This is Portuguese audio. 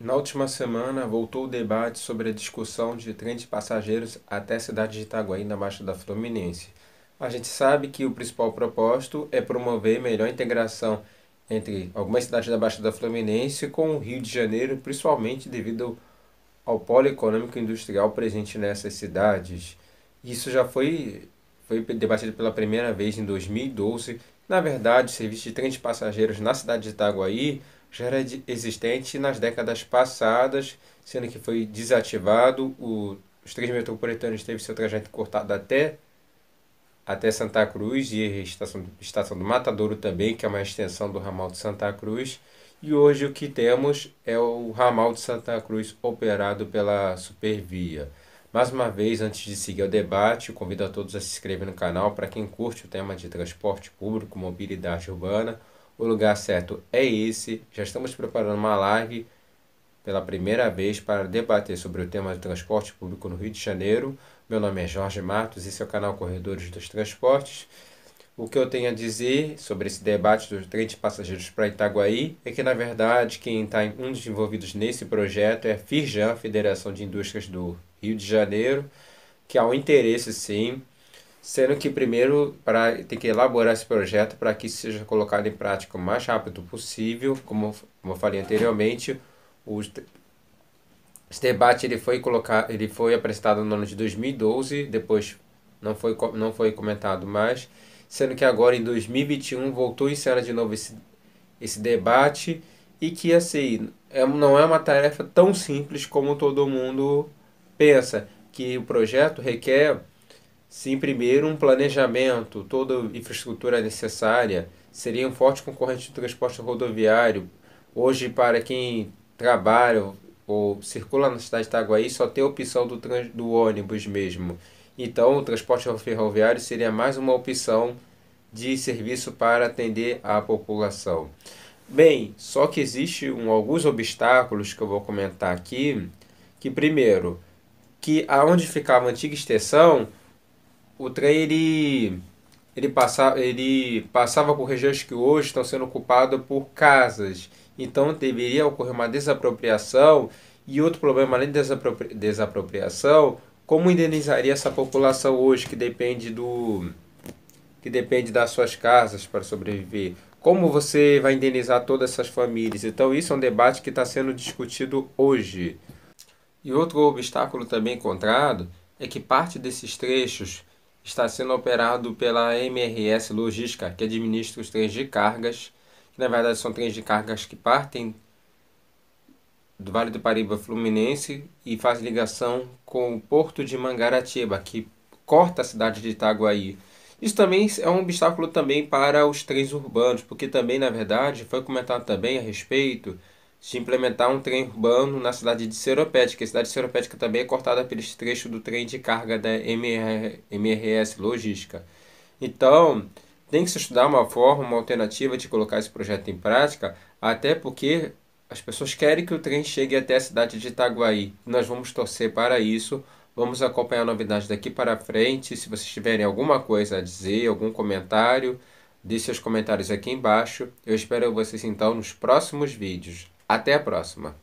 Na última semana, voltou o debate sobre a discussão de trem de passageiros até a cidade de Itaguaí, na Baixa da Fluminense. A gente sabe que o principal propósito é promover melhor integração entre algumas cidades da Baixa da Fluminense com o Rio de Janeiro, principalmente devido ao polo econômico e industrial presente nessas cidades. Isso já foi, foi debatido pela primeira vez em 2012 na verdade, o serviço de trem de passageiros na cidade de Itaguaí já era existente nas décadas passadas, sendo que foi desativado. O, os três metropolitanos teve seu trajeto cortado até, até Santa Cruz e a estação, estação do Matadouro também, que é uma extensão do ramal de Santa Cruz. E hoje o que temos é o ramal de Santa Cruz operado pela Supervia. Mais uma vez, antes de seguir ao debate, convido a todos a se inscrever no canal para quem curte o tema de transporte público, mobilidade urbana. O lugar certo é esse. Já estamos preparando uma live pela primeira vez para debater sobre o tema de transporte público no Rio de Janeiro. Meu nome é Jorge Matos, esse é o canal Corredores dos Transportes. O que eu tenho a dizer sobre esse debate dos trens de passageiros para Itaguaí é que, na verdade, quem está um dos envolvidos nesse projeto é a FIRJAN, Federação de Indústrias do Rio de Janeiro, que há um interesse sim, sendo que primeiro para tem que elaborar esse projeto para que seja colocado em prática o mais rápido possível, como, como eu falei anteriormente, o esse debate ele foi colocado, ele foi apresentado no ano de 2012, depois não foi não foi comentado mais, sendo que agora em 2021 voltou em cena de novo esse, esse debate e que assim é, não é uma tarefa tão simples como todo mundo pensa que o projeto requer, sim, primeiro um planejamento, toda a infraestrutura necessária, seria um forte concorrente do transporte rodoviário. Hoje, para quem trabalha ou circula na cidade de Itaguaí, só tem a opção do, trans, do ônibus mesmo. Então, o transporte ferroviário seria mais uma opção de serviço para atender a população. Bem, só que existem um, alguns obstáculos que eu vou comentar aqui, que primeiro, que aonde ficava a antiga estação, o trem ele ele passava, ele passava por regiões que hoje estão sendo ocupadas por casas. Então deveria ocorrer uma desapropriação e outro problema além dessa desapropri desapropriação, como indenizaria essa população hoje que depende do que depende das suas casas para sobreviver? Como você vai indenizar todas essas famílias? Então isso é um debate que está sendo discutido hoje. E outro obstáculo também encontrado é que parte desses trechos está sendo operado pela MRS Logística, que administra os trens de cargas, que na verdade são trens de cargas que partem do Vale do Paraíba Fluminense e faz ligação com o porto de Mangaratiba, que corta a cidade de Itaguaí. Isso também é um obstáculo também para os trens urbanos, porque também, na verdade, foi comentado também a respeito de implementar um trem urbano na cidade de Seropédica. A cidade de Seropédica também é cortada pelo trecho do trem de carga da MR, MRS Logística. Então, tem que se estudar uma forma, uma alternativa de colocar esse projeto em prática, até porque as pessoas querem que o trem chegue até a cidade de Itaguaí. Nós vamos torcer para isso. Vamos acompanhar a novidade daqui para frente. Se vocês tiverem alguma coisa a dizer, algum comentário, deixe seus comentários aqui embaixo. Eu espero vocês então nos próximos vídeos. Até a próxima!